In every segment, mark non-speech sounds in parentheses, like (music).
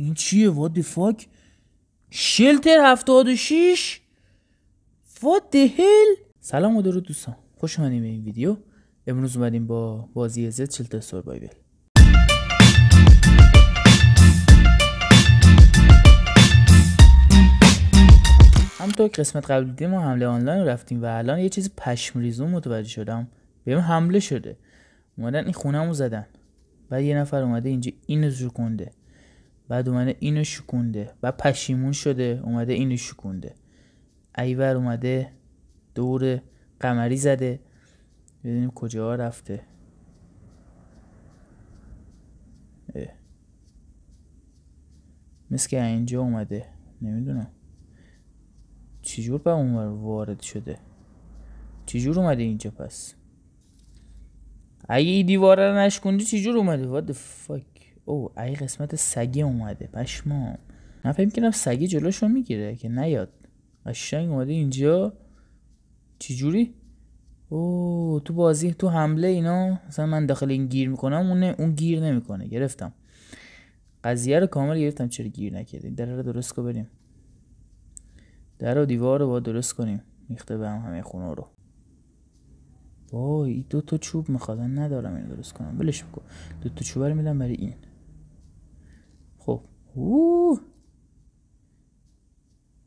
این چیه واد فاک شلتر 76 وات هل سلام و درود دوستان خوش اومدیم به این ویدیو امروز اومدیم با بازی زد شلتر سوربایول همونطور که قسمت قبل دیدیم ما حمله آنلاین رفتیم و الان یه چیز ریزون متوجه شدم بهم حمله شده اومدن این رو زدن بعد یه نفر اومده اینجا این زور کنده بعد اومده اینو شکونده و پشیمون شده اومده اینو شکونده ایور اومده دور قمری زده ببینیم کجا رفته مثل که اینجا اومده نمیدونم چجور به اون وارد شده چجور اومده اینجا پس اگه ای دیواره رو نشکونده چجور اومده what the fuck او ای قسمت سگی اومده پشما من فکر کنم سگی جلوشو میگیره که نیاد قشنگ اومده اینجا چی جوری او تو بازی تو حمله اینا مثلا من داخل این گیر میکنم اون اون گیر نمیکنه گرفتم قضیه رو کامل گرفتم چرا گیر نکردیم در رو درست کو بریم در و دیوار رو با درست کنیم میخته به همه خونه رو وای دو تا چوب میخوادن ندارم اینو درست کنم ولش بکن دو تا چوب رو میدم برای این خب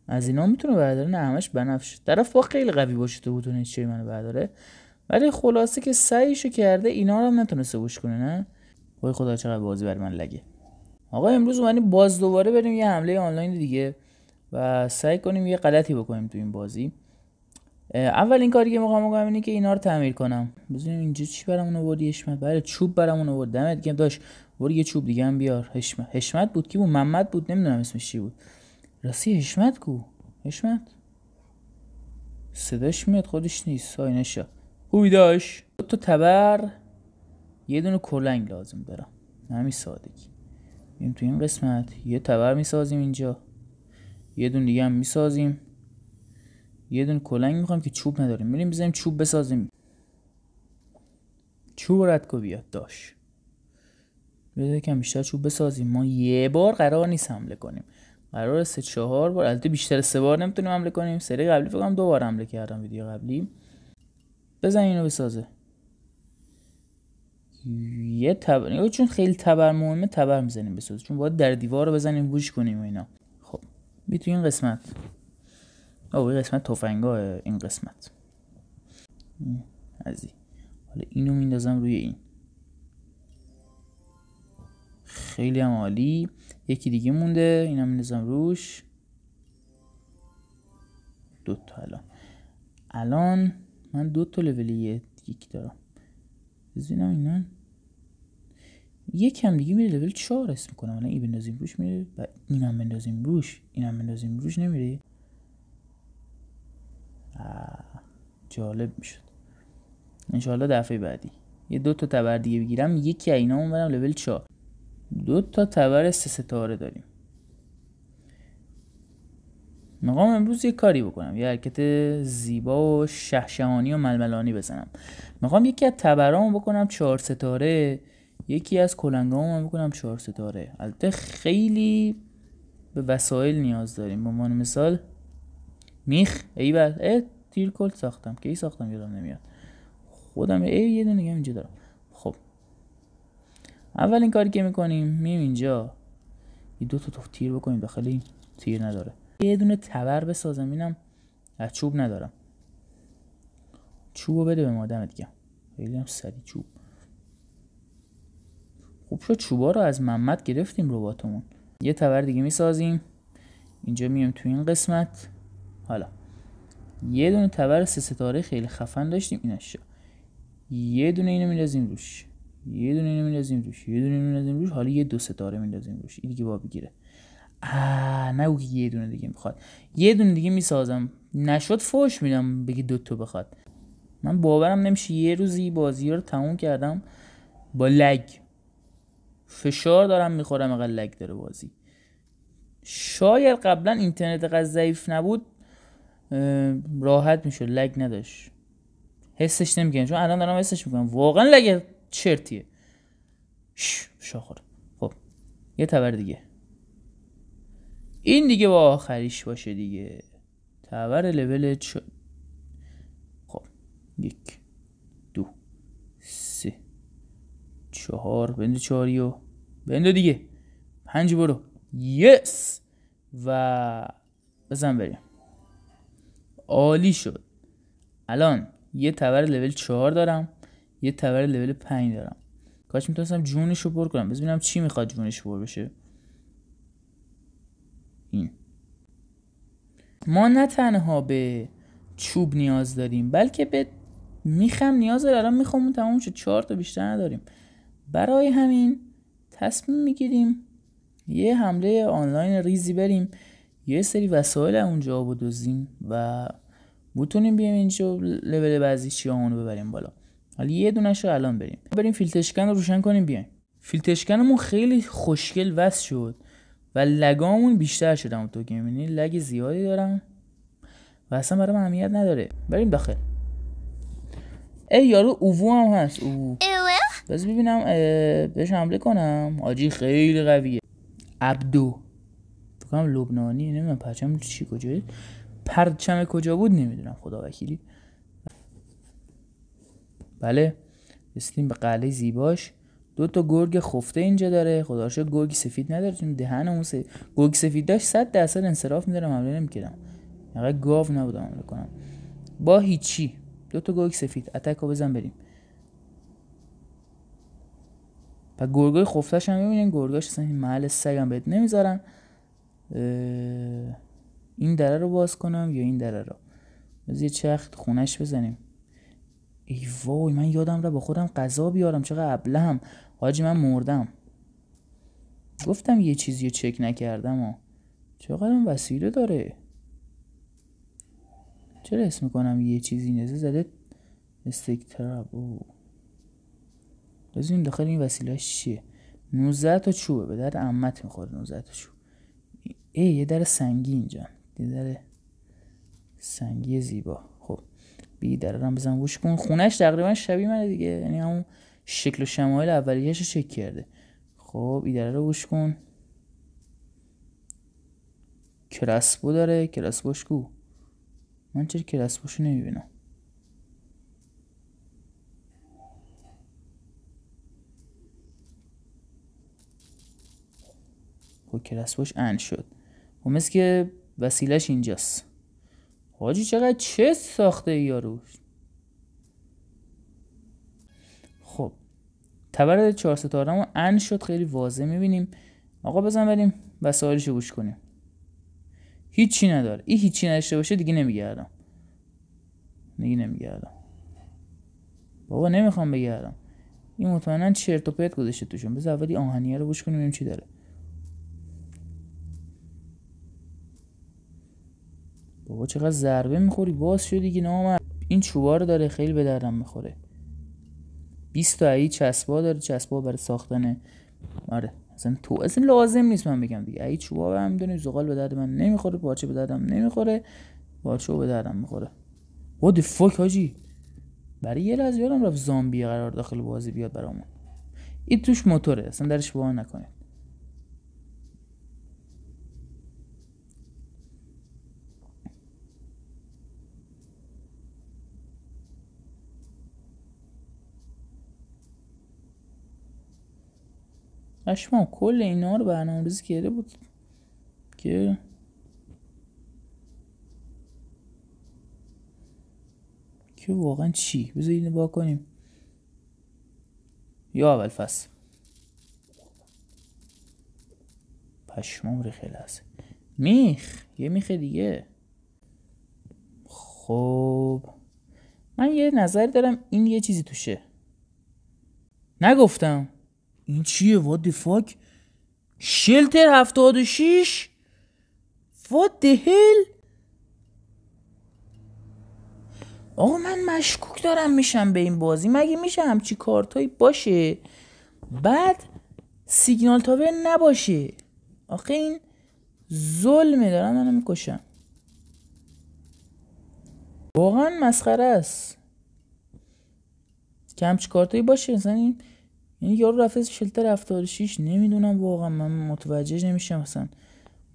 از اینا میتونه برداره نه همش بنفش طرف با خیلی قوی باشه تو بتونه چی منو برداره ولی خلاصه که سعیشو کرده اینا رو هم نتونسته بوش کنه نه وای خدا چقدر بازی بر من لگه آقا امروز اومدیم باز دوباره بریم یه حمله آنلاین دیگه و سعی کنیم یه غلطی بکنیم تو این بازی اول این کاری که میخوام بگم اینه که اینا رو تعمیر کنم بزنیم اینجا چی برامون آورد یشمت برای بله، چوب برامون آورد دمت گرم داش برو یه چوب دیگه هم بیار حشمت حشمت بود کی بود محمد بود نمیدونم اسمش چی بود راستی حشمت کو حشمت صداش میاد خودش نیست ساینشا خوبی داشت دو تبر یه دونه کلنگ لازم دارم همین سادگی میریم تو این قسمت یه تبر میسازیم اینجا یه دونه دیگه هم میسازیم یه دونه کلنگ میخوام که چوب نداریم میریم بزنیم چوب بسازیم چوب رد کو بیاد داشت بده یکم بیشتر چوب بسازیم ما یه بار قرار نیست حمله کنیم قرار سه چهار بار البته بیشتر سه بار نمیتونیم حمله کنیم سری قبلی فکر کنم دو بار حمله کردم ویدیو قبلی بزن اینو بسازه یه تبر چون خیلی تبر مهمه تبر میزنیم بساز چون باید در دیوار رو بزنیم بوش کنیم و اینا خب بی تو این قسمت اوه این قسمت تفنگا این قسمت ازی حالا اینو میندازم روی این خیلی هم عالی یکی دیگه مونده اینم میندازم روش دو تا الان الان من دو تا لول یک دارم بزنم اینا یکی هم دیگه میره لول چهار اسم میکنم الان این بندازیم روش میره و هم بندازیم روش اینم بندازیم روش نمیره جالب میشد انشالله دفعه بعدی یه دو تا تبر دیگه بگیرم یکی اینا اون برم لول 4 دو تا تبر سه ستاره داریم میخوام امروز یه کاری بکنم یه حرکت زیبا و شهشهانی و ململانی بزنم میخوام یکی از تبرامو بکنم چهار ستاره یکی از کلنگامو بکنم چهار ستاره البته خیلی به وسایل نیاز داریم به عنوان مثال میخ ای ای تیر کل ساختم کی ساختم یادم نمیاد خودم ای یه دونه اینجا دارم اولین کاری که میکنیم میم اینجا یه دو تا تیر بکنیم این تیر نداره یه دونه تبر بسازم اینم از چوب ندارم چوبو بده به مادم دیگه خیلی هم سری چوب خوب شد چوبا رو از محمد گرفتیم رباتمون یه تبر دیگه میسازیم اینجا میام تو این قسمت حالا یه دونه تبر سه ستاره خیلی خفن داشتیم اینش یه دونه اینو میرزیم روش یه دونه اینو میندازیم روش یه دونه میندازیم روش حالا یه دو ستاره میندازیم روش این دیگه با بگیره آ نگو یه دونه دیگه میخواد یه دونه دیگه میسازم نشد فوش میدم بگی دو تا بخواد من باورم نمیشه یه روزی بازی رو تموم کردم با لگ فشار دارم میخورم اقل لگ داره بازی شاید قبلا اینترنت قد ضعیف نبود راحت میشد لگ نداشت حسش نمیکنم چون الان دارم حسش میکنم واقعا لگ چرتیه شاخور خب یه تبر دیگه این دیگه با آخریش باشه دیگه تبر لول چ... خب یک دو سه چهار بند چهاریو و دیگه پنج برو یس و بزن بریم عالی شد الان یه تبر لول چهار دارم یه تبر لول 5 دارم کاش میتونستم جونش رو پر کنم ببینم چی میخواد جونش پر بشه این ما نه تنها به چوب نیاز داریم بلکه به میخم نیاز داریم الان میخوام تموم شد چهار تا بیشتر نداریم برای همین تصمیم میگیریم یه حمله آنلاین ریزی بریم یه سری وسایل اونجا بودوزیم و بتونیم بیایم اینجا لول بعضی چیامونو ببریم بالا حالا یه دونش رو الان بریم بریم فیلتشکن رو روشن کنیم بیایم فیلتشکنمون خیلی خوشگل وصل شد و لگامون بیشتر شد تو که میبینید لگ زیادی دارم و اصلا برای من اهمیت نداره بریم داخل ای یارو اوو هم هست اوو بس ببینم بهش حمله کنم آجی خیلی قویه عبدو فکرم لبنانی نمیدونم پرچم چی کجاست پرچم کجا بود نمیدونم خدا وکیلی بله رسیدیم به قلعه زیباش دو تا گرگ خفته اینجا داره خدا گرگ سفید نداره چون دهن اون سفید. گرگ سفید داشت 100 درصد انصراف میدادم حمله نمیکردم یعنی گاو نبودم حمله کنم با هیچی دو تا گرگ سفید اتک رو بزن بریم و گرگای خفتش هم میبینین گرگاش اصلا محل سگم بهت نمیذارن این دره رو باز کنم یا این دره رو از یه چخت خونش بزنیم ای وای من یادم را با خودم غذا بیارم چقدر هم حاجی من مردم گفتم یه چیزی رو چک نکردم و اون وسیله داره چرا اسم کنم یه چیزی نزه زده استکتراب او بزنیم داخل این وسیله چیه 19 تا چوبه به در عمت میخواد 19 تا چوب ای یه در سنگی اینجا یه در سنگی زیبا بی رم بزن گوش کن خونش تقریبا شبیه منه دیگه یعنی همون شکل و شمایل اولیهش رو چک کرده خب ایدره رو گوش کن کرسبو داره کرسبوش کو من چرا کرسبوش رو نمیبینم خب کرسبوش ان شد خب مثل که وسیلش اینجاست حاجی چقدر چه ساخته یاروش خب تبر چهار ستاره ان شد خیلی واضح میبینیم آقا بزن بریم و رو گوش کنیم هیچی نداره این هیچی نداشته باشه دیگه نمیگردم دیگه نمیگردم بابا نمیخوام بگردم این مطمئنا چرت و پرت گذاشته توشون بذار اولی آهنیه رو گوش کنیم ببینیم چی داره بابا چقدر ضربه میخوری باز شدی که نامرد این چوبا رو داره خیلی به دردم میخوره 20 تا ای چسبا داره چسبا برای ساختن آره اصلا تو اصلا لازم نیست من بگم دیگه ای چوبا هم دونه زغال به درد من نمیخوره پارچه به دردم نمیخوره پارچه به دردم میخوره و دی هاجی حاجی برای یه لحظه یادم رفت زامبی قرار داخل بازی بیاد برامون این توش موتوره اصلا درش وا نکنه اشمام کل اینا رو برنامه ریزی کرده بود که که واقعا چی بذار اینو با کنیم یا اول فصل پشمام خیلی هست میخ یه میخ دیگه خب من یه نظر دارم این یه چیزی توشه نگفتم این چیه وات فاک شلتر 76 وات دهل آقا من مشکوک دارم میشم به این بازی مگه میشه همچی کارتایی باشه بعد سیگنال تاور نباشه آخه این ظلمه دارم منو میکشم واقعا مسخره است که همچی کارتایی باشه مثلا این یعنی یارو رفته 40 76 نمیدونم واقعا من متوجه نمیشم مثلا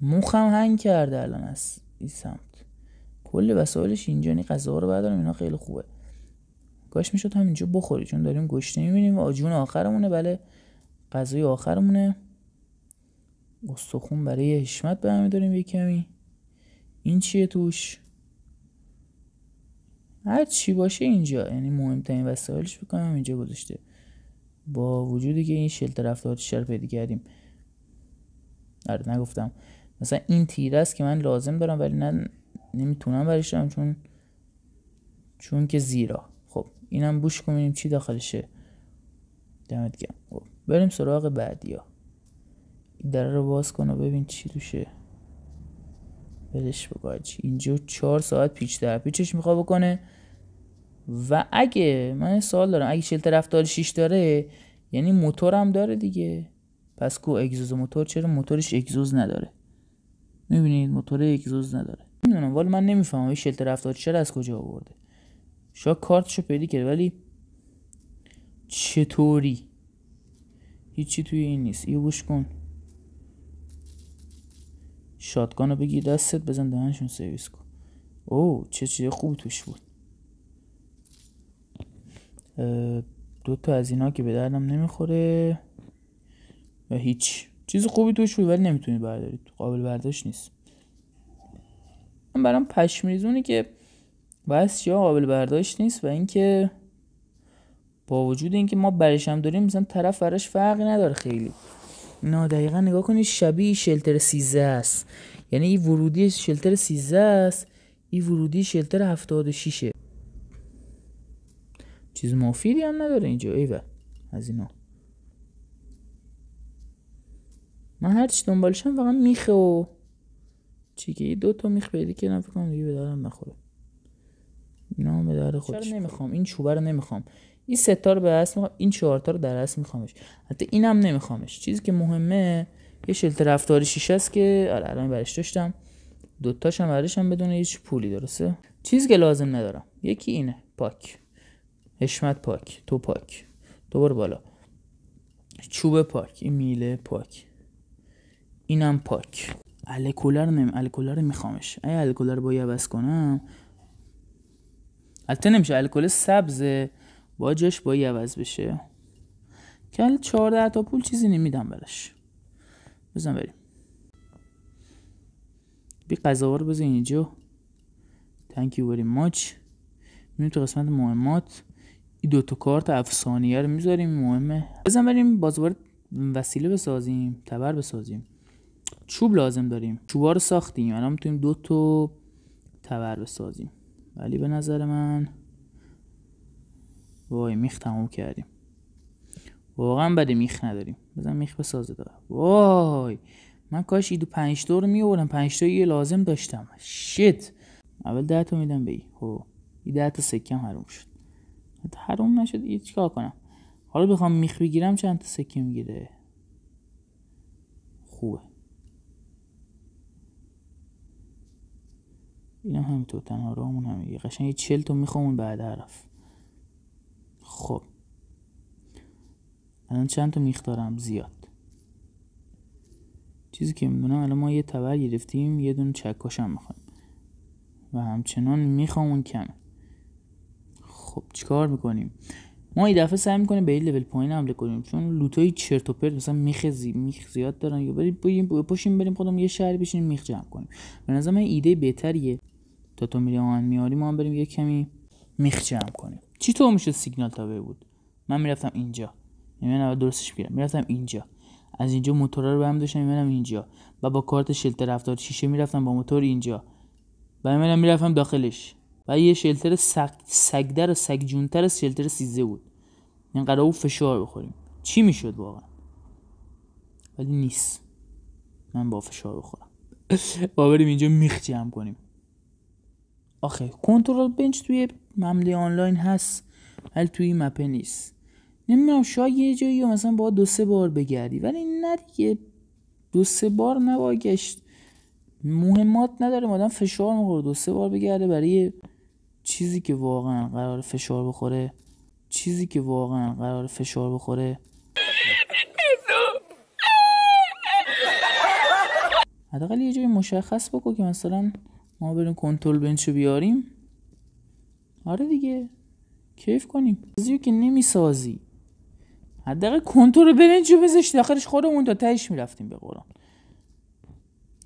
مخم هنگ کرده الان از این سمت کل وسایلش اینجا نی یعنی غذا رو بردارم اینا خیلی خوبه کاش میشد همینجا بخوری چون داریم گشته میبینیم و آجون آخرمونه بله غذای آخرمونه استخون برای حشمت برمی داریم یه کمی این چیه توش هر چی باشه اینجا یعنی مهمترین وسایلش بکنم اینجا گذاشته با وجودی که این شلت رفتار شر پیدا کردیم آره نگفتم مثلا این تیره است که من لازم دارم ولی نه نمیتونم برش دارم چون چون که زیرا خب اینم بوش کنیم چی داخلشه دمت گم خب بریم سراغ بعدی ها در رو باز کن و ببین چی دوشه بدش بگاج اینجا چهار ساعت پیچ در پیچش میخواه بکنه و اگه من سوال دارم اگه شیلتر رفتار 6 داره یعنی موتور هم داره دیگه پس کو اگزوز موتور چرا موتورش اگزوز نداره میبینید موتور اگزوز نداره نمیدونم ولی من نمیفهمم این شلت رفتار چرا از کجا آورده شاید کارتشو پیدا کرد ولی چطوری هیچی توی این نیست یه گوش کن شاتگانو بگی دستت بزن دهنشون سرویس کن او چه چیز خوبی توش بود دو تا از اینا که به دردم نمیخوره و هیچ چیز خوبی توش بود ولی نمیتونی بردارید قابل برداشت نیست من برام پشمریزونی که بس یا قابل برداشت نیست و اینکه با وجود اینکه ما برش هم داریم مثلا طرف برش فرقی نداره خیلی نه دقیقا نگاه کنی شبیه شلتر 13 است یعنی این ورودی شلتر 13 است این ورودی شلتر 76 شیشه چیز مفیدی هم نداره اینجا ایوه از اینا من هرچی دنبالشم فقط میخه و چیگه دو تا میخ که کردم فکر کنم دیگه به نخوره اینا هم به در خودش چرا نمیخوام این چوبه رو نمیخوام این ستا رو به دست میخوام این چهار تا رو در اصل میخوامش حتی اینم نمیخوامش چیزی که مهمه یه شلت رفتاری شیشه است که آره الان برش داشتم دوتاش هم برش هم بدون هیچ پولی درسته چیزی که لازم ندارم یکی اینه پاک هشمت پاک تو پاک دوباره بالا چوب پاک این میله پاک اینم پاک الکولر نم الکولر میخوامش ای الکولر باید عوض کنم البته نمیشه الکل سبز با جاش باید عوض بشه کل 14 تا پول چیزی نمیدم براش بزن بریم بی قضاوار بزن اینجا thank بریم very میریم تو قسمت مهمات این تا کارت افسانیه رو میذاریم مهمه بزن بریم بازوارد وسیله بسازیم تبر بسازیم چوب لازم داریم چوبا رو ساختیم الان میتونیم دو تا تبر بسازیم ولی به نظر من وای میخ تموم کردیم واقعا بده میخ نداریم بزن میخ بسازه دارم وای من کاش ایدو پنج تا رو میورم پنج تا یه لازم داشتم شیت اول ده تا میدم به ای هو خب، ای ده تا سکم حروم شد حروم نشد یه کار کنم حالا بخوام میخ بگیرم چند تا سکه میگیره خوبه هم همینطور تنها همون همین قشنگ یه چل تا میخوامون بعد حرف خب الان چند تا میخ دارم زیاد چیزی که میدونم الان ما یه تبر گرفتیم یه دونه هم میخوایم و همچنان میخوام کمه خب چیکار میکنیم ما این دفعه سعی میکنیم به این لول پایین حمله کنیم چون لوتای چرت و پرت مثلا میخ زی میخ زیاد دارن یا بریم بپوشیم بریم خودمون یه شهر بشینیم میخ جمع کنیم به نظر من ایده بهتریه تا تو میری آن میاری ما هم بریم یه کمی میخ جمع کنیم چی تو میشه سیگنال تابع بود من میرفتم اینجا نمیدونم یعنی درستش میگیرم میرفتم اینجا از اینجا موتور رو بهم داشتم میمدم اینجا و با کارت شلتر رفتار شیشه میرفتم با موتور اینجا و من میرفتم داخلش و یه شلتر سگ سگدر و سگجونتر از شلتر سیزه بود این قرار بود فشار بخوریم چی میشد واقعا ولی نیست من با فشار بخورم (laughs) با بریم اینجا میخ جمع کنیم آخه کنترل بنچ توی ممله آنلاین هست ولی توی مپه نیست نمیدونم شاید یه جایی مثلا با دو سه بار بگردی ولی نه دیگه دو سه بار نباید گشت مهمات نداره مادم فشار میخوره دو سه بار بگرده برای چیزی که واقعا قرار فشار بخوره چیزی که واقعا قرار فشار بخوره حداقل یه جایی مشخص بکن که مثلا ما بریم کنترل بنچو بیاریم آره دیگه کیف کنیم چیزی که نمیسازی حداقل کنترل برنجو بذاشت داخلش خودمون تا تهش میرفتیم به قرآن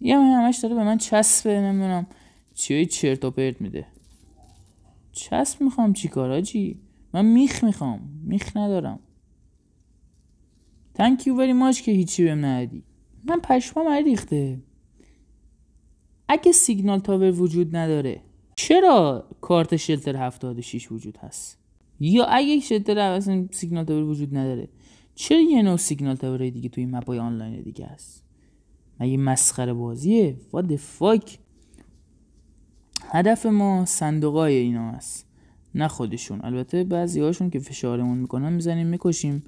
یه همش داره به من چسبه نمیدونم چی چرت و پرت میده چسب میخوام چیکار آجی من میخ میخوام میخ ندارم تنکیو بری وری که هیچی بهم ندی من پشمام ریخته اگه سیگنال تاور وجود نداره چرا کارت شلتر 76 وجود هست یا اگه شلتر اصلا سیگنال تاور وجود نداره چرا یه نوع سیگنال تاور دیگه توی مپای آنلاین دیگه هست مگه مسخره بازیه what the هدف ما صندوقای اینا هست نه خودشون البته بعضی هاشون که فشارمون میکنن میزنیم میکشیم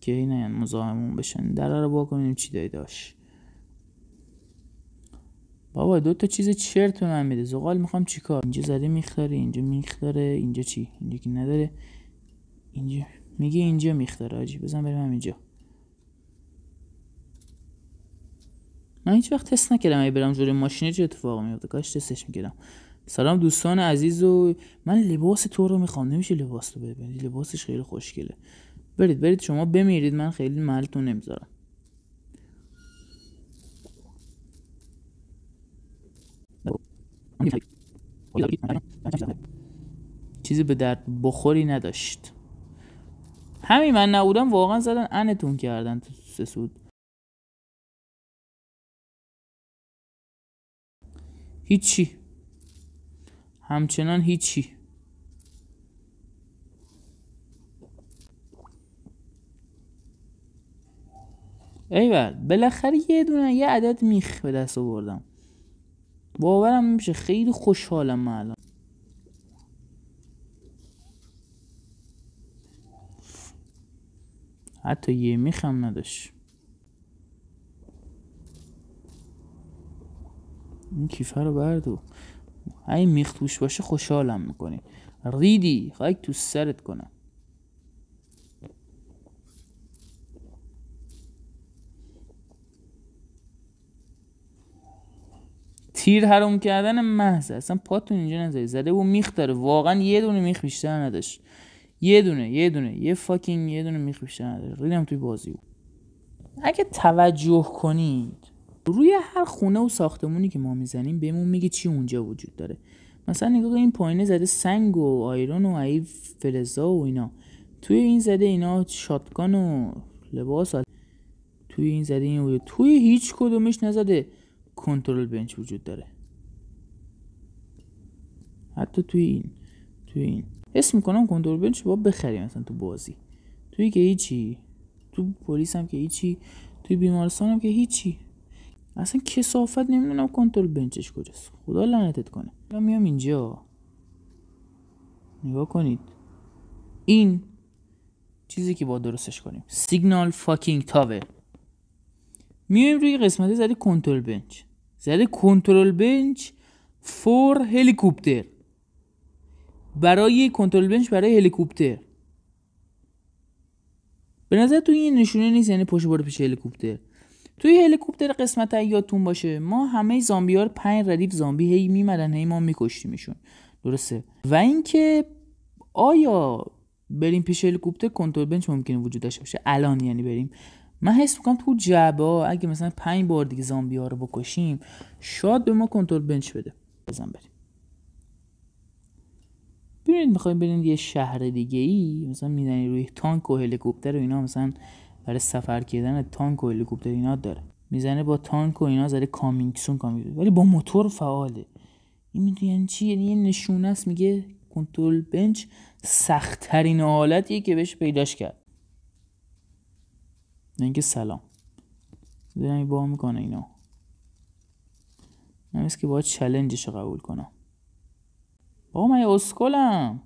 که این نیان مزاحمون بشن در رو با کنیم چی داری داشت بابا دو تا چیز چرت به من میده زغال میخوام چیکار اینجا زده میخداره اینجا میخداره اینجا چی اینجا که نداره اینجا میگه اینجا میخداره آجی بزن بریم اینجا من هیچ وقت تست نکردم اگه برم جوری ماشین چه اتفاق میفته کاش تستش میکردم سلام دوستان عزیز و من لباس تو رو میخوام نمیشه لباس تو ببینید لباسش خیلی خوشگله برید برید شما بمیرید من خیلی محلتون نمیذارم چیزی به درد بخوری نداشت همین من نبودم واقعا زدن انتون کردن تو سسود هیچی همچنان هیچی ایول بالاخره یه دونه یه عدد میخ به دست آوردم باورم میشه خیلی خوشحالم من الان حتی یه میخم نداشت این کیفه رو بردو این میخ توش باشه خوشحالم میکنی ریدی خاک تو سرت کنم تیر حرام کردن محض اصلا پاتون اینجا نذاری زده و میخ داره واقعا یه دونه میخ بیشتر نداشت یه دونه یه دونه یه فاکینگ یه دونه میخ بیشتر نداره ریدم توی بازی بود اگه توجه کنی روی هر خونه و ساختمونی که ما میزنیم بهمون میگه چی اونجا وجود داره مثلا نگاه این پایینه زده سنگ و آیرون و ایف فلزا و اینا توی این زده اینا شاتگان و لباس توی این زده این وجود توی هیچ کدومش نزده کنترل بنچ وجود داره حتی توی این توی این اسم میکنم کنترل بنچ با بخریم مثلا تو بازی توی که هیچی تو پلیس هم که هیچی توی بیمارستان هم که هیچی اصلا کسافت نمیدونم کنترل بنچش کجاست خدا لعنتت کنه من میام اینجا نگاه کنید این چیزی که با درستش کنیم سیگنال فاکینگ تاور میام روی قسمت زده کنترل بنچ زده کنترل بنچ فور هلیکوپتر برای کنترل بنچ برای هلیکوپتر به نظر تو این نشونه نیست یعنی پشت بار پیش هلیکوپتر توی هلیکوپتر قسمت یادتون باشه ما همه زامبی ها پنج ردیف زامبی هی میمدن هی ما میکشتیمشون درسته و اینکه آیا بریم پیش هلیکوپتر کنترل بنچ ممکنه وجود داشته باشه الان یعنی بریم من حس میکنم تو جبا اگه مثلا پنج بار دیگه زامبی ها رو بکشیم شاد به ما کنترل بنچ بده بزن بریم ببینید میخوایم بریم یه شهر دیگه ای مثلا میزنی روی تانک و هلیکوپتر و اینا مثلا برای سفر کردن تانک و هلیکوپتر اینا داره میزنه با تانک و اینا زده کامینگسون کامینگ ولی با موتور فعاله این میگه یعنی چی یعنی یه نشونه است میگه کنترل بنچ سختترین حالتیه که بهش پیداش کرد اینکه سلام دارم با میکنه اینا نمیست که باید چلنجش رو قبول کنم بابا من اسکلم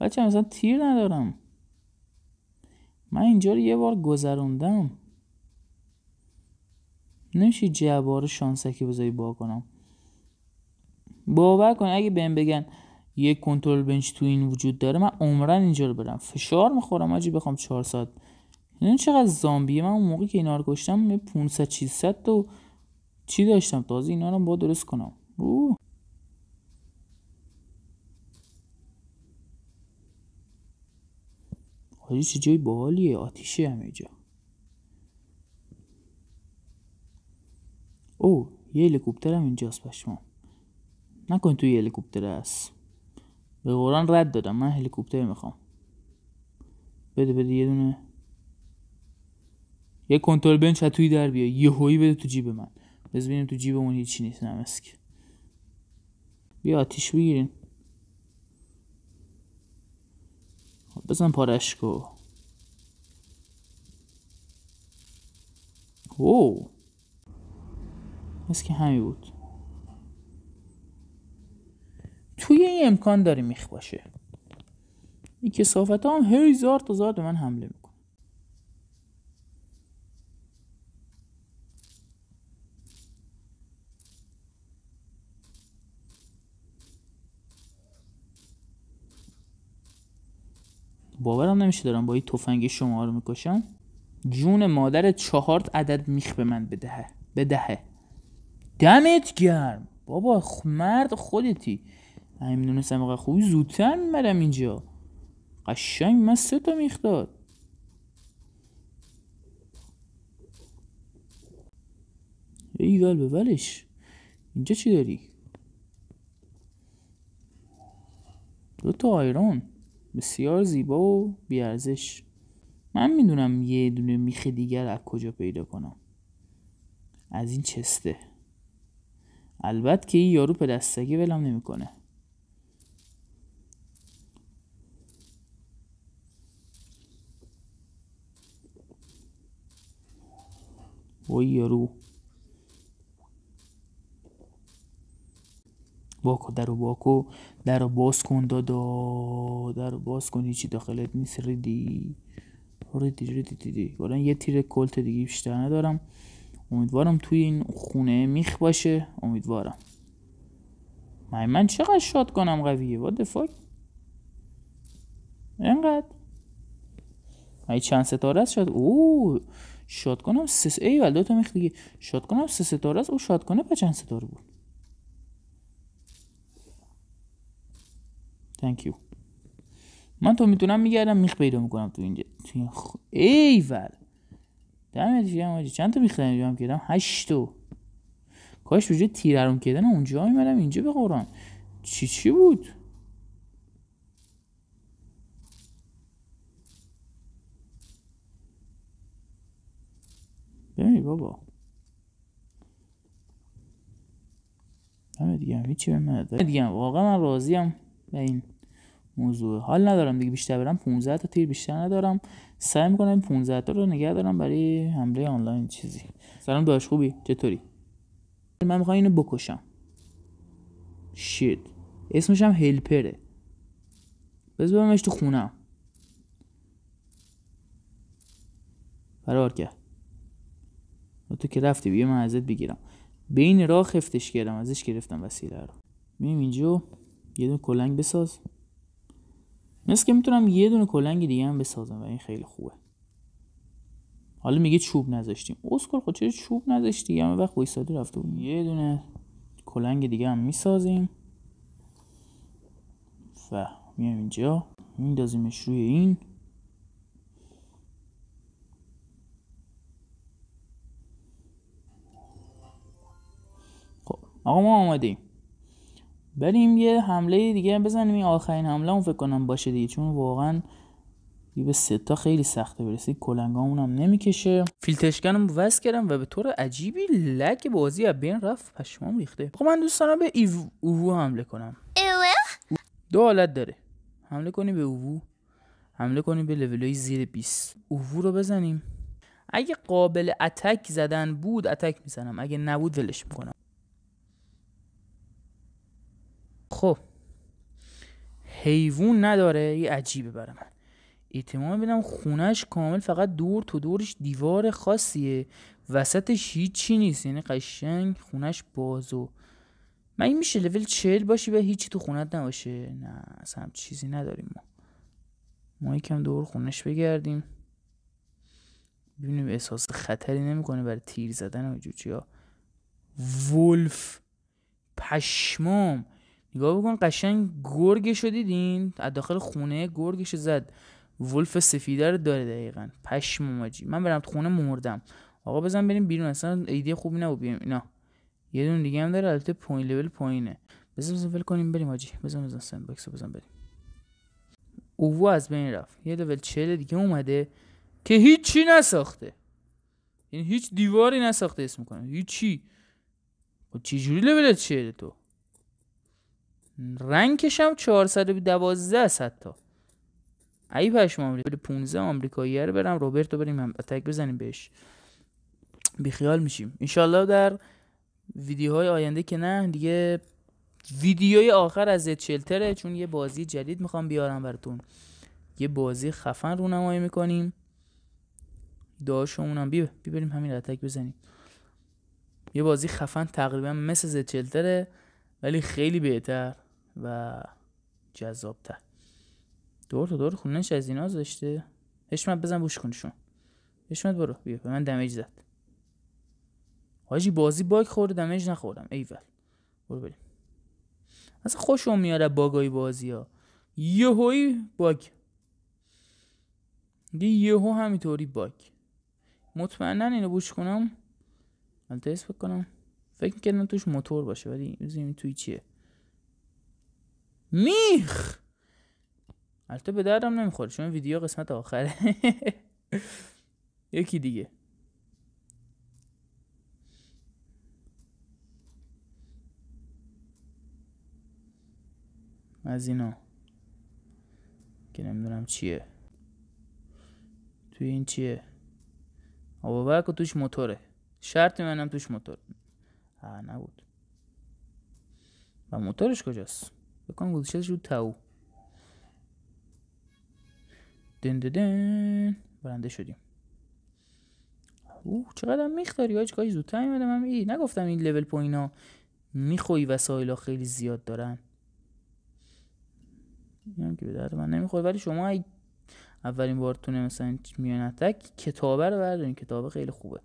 بچه مثلا تیر ندارم من اینجا رو یه بار گذروندم نمیشه جبار شانسکی بذاری با کنم باور کن اگه بهم بگن یک کنترل بنچ تو این وجود داره من عمرن اینجا رو برم فشار میخورم اجی بخوام چهار ساعت این یعنی چقدر زامبیه من اون موقع که اینا رو کشتم 500 600 تو چی داشتم تازه اینا رو با درست کنم اوه حاجی چه جای بالیه آتیشه همه جا او یه هلیکوپتر هم اینجاست پشمام نکن توی هلیکوپتر هست به قرآن رد دادم من هلیکوپتر میخوام بده بده یه دونه یه کنترل بنچ توی در بیا یه هوی بده تو جیب من بذبینیم تو جیب من هیچی نیست نمسک بیا آتیش بگیرین بزن پارش کو او مثل که همین بود توی این امکان داره میخ باشه این کسافت هم هی زار تا زار به من حمله می نمیشه دارم با این تفنگ شما رو میکشم جون مادر چهارت عدد میخ به من بدهه بدهه دمت گرم بابا مرد خودتی من میدونستم خوبی زودتر میمرم اینجا قشنگ من سه تا میخ داد ای به ولش اینجا چی داری؟ دو تا آیرون بسیار زیبا و بیارزش من میدونم یه دونه میخ دیگر از کجا پیدا کنم از این چسته البته که این یارو به ولم نمیکنه وای یارو باکو در باکو در باز کن دادا در باز کن هیچی داخلت نیست ریدی ریدی ریدی دیدی یه تیر کلت دیگه بیشتر ندارم امیدوارم توی این خونه میخ باشه امیدوارم من من چقدر شاد کنم قویه what the fuck اینقدر ای چند ستاره است شد او شاد کنم سس ای ول دو تا میخ دیگه شاد کنم سس ستاره است او شاد کنه به چند ستاره بود thank you من تو میتونم میگردم میخ پیدا میکنم تو اینجا خ... ایول دمت گرم چند تا میخ دارم کردم هشت تو کاش وجه تیره کردن اونجا میمدم اینجا به قرآن چی چی بود ببینی بابا همه دیگه هم هیچی به من دیگه واقعا من راضیم به این موضوع حال ندارم دیگه بیشتر برم 15 تا تیر بیشتر ندارم سعی میکنم 15 تا رو نگه دارم برای حمله آنلاین چیزی سلام داش خوبی چطوری من میخوام اینو بکشم شید اسمش هم هلپره بز تو خونم فرار کرد تو که رفتی بیا من ازت بگیرم بین راه خفتش کردم ازش گرفتم وسیله رو میم اینجا یه دونه کلنگ بساز مثل که میتونم یه دونه کلنگ دیگه هم بسازم و این خیلی خوبه حالا میگه چوب نذاشتیم اسکل خود خب چرا چوب نذاشتی همه وقت بایستادی رفته بود یه دونه کلنگ دیگه هم میسازیم و میام اینجا میندازیمش روی این خب آقا ما آمدیم بریم یه حمله دیگه هم بزنیم این آخرین حمله اون فکر کنم باشه دیگه چون واقعا به ستا خیلی سخته کلنگ کلنگامون هم نمیکشه فیلتشکنم وز کردم و به طور عجیبی لک بازی از بین رفت پشمام ریخته خب من دوست به ایو اوو حمله کنم دو حالت داره حمله کنی به اوو حمله کنی به های زیر 20 اوو رو بزنیم اگه قابل اتک زدن بود اتک میزنم اگه نبود ولش میکنم خب حیوان نداره یه عجیبه برای من اعتماد بدم خونش کامل فقط دور تو دورش دیوار خاصیه وسطش هیچی نیست یعنی قشنگ خونش بازو من این میشه لول چهل باشی و هیچی تو خونت نباشه نه اصلا چیزی نداریم ما ما یکم دور خونش بگردیم ببینیم احساس خطری نمیکنه برای تیر زدن و جوچی ولف پشمام نگاه بکن قشنگ گرگش رو دیدین از داخل خونه گرگش زد ولف سفیده رو داره دقیقا پشم ماجی من برم تو خونه مردم آقا بزن بریم بیرون اصلا ایده خوبی نبود بیام اینا یه دونه دیگه هم داره البته پوین لول پایینه بزن بزن ول کنیم بریم ماجی بزن بزن سن باکس بزن بریم اوو از بین رفت یه لول 40 دیگه اومده که هیچی نساخته یعنی هیچ دیواری نساخته اسم کنه هیچی خب جوری لول تو رنگش هم 412 است حتی ای پشم آمریکا 15 آمریکایی رو برم روبرت رو بریم هم اتک بزنیم بهش بیخیال میشیم انشالله در ویدیوهای آینده که نه دیگه ویدیوی آخر از چلتره چون یه بازی جدید میخوام بیارم براتون یه بازی خفن رو نمایی میکنیم داشمون هم بی بریم همین اتک بزنیم یه بازی خفن تقریبا مثل زد ولی خیلی بهتر و جذاب تر دور تا دور خونش از اینا داشته هشمت بزن بوش کنشون هشمت برو بیا به من دمیج زد حاجی بازی باگ خورد دمیج نخوردم ایول برو بریم اصلا خوشم میاره باگای بازی ها یهوی باگ یه یهو همینطوری باگ مطمئنا اینو بوش کنم من تست کنم فکر کردم توش موتور باشه ولی این توی چیه میخ البته به درم نمیخوره چون ویدیو قسمت آخره یکی دیگه از اینا که نمیدونم چیه توی این چیه آبابک و توش موتوره شرط منم توش موتور ها نبود و موتورش کجاست بکنم گذشته رو تاو دن دن دن برنده شدیم اوه چقدر میخداری آج کاش زودتر میمدم من ای نگفتم این لول پایین ها میخوی وسایل ها خیلی زیاد دارن میگم که به درد من نمیخوره ولی شما ای اولین تونه مثلا میان اتک کتابه رو بردارین کتابه خیلی خوبه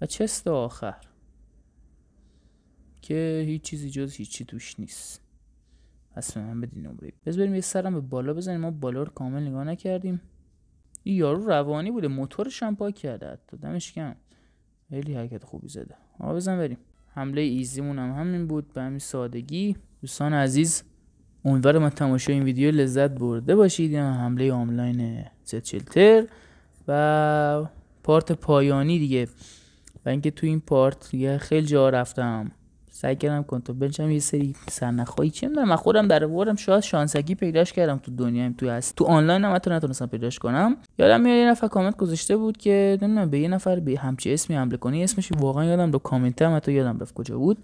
و چست آخر که هیچ چیزی جز هیچی توش نیست پس من بدین نمره بز بریم یه سرم به بالا بزنیم ما بالا رو کامل نگاه نکردیم این یارو روانی بوده موتورش هم پاک کرده حتی دمش کم خیلی حرکت خوبی زده ما بزن بریم حمله ایزیمون هم همین بود به همین سادگی دوستان عزیز امیدوارم از تماشای این ویدیو لذت برده باشید حمله آنلاین زد و پارت پایانی دیگه و اینکه تو این پارت دیگه خیلی جا رفتم سعی کردم کنترل بنشم یه سری سرنخایی چه میدونم من خودم در وردم شاید شانسگی پیداش کردم تو دنیایم تو هست تو آنلاین هم حتی نتونستم پیداش کنم یادم میاد یه نفر کامنت گذاشته بود که نمیدونم به یه نفر به همچی اسمی حمله کنی اسمش واقعا یادم رو کامنت هم حتی یادم رفت کجا بود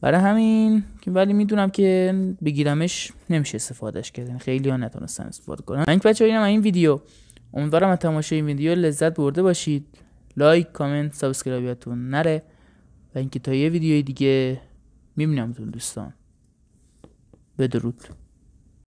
برای همین که ولی میدونم که بگیرمش نمیشه استفادهش کرد یعنی خیلی ها نتونستم استفاده کنم من بچه اینم این ویدیو امیدوارم از تماشای این ویدیو لذت برده باشید لایک کامنت سابسکرایبتون نره و اینکه تا یه ویدیوی دیگه میبینمتون دوستان بدرود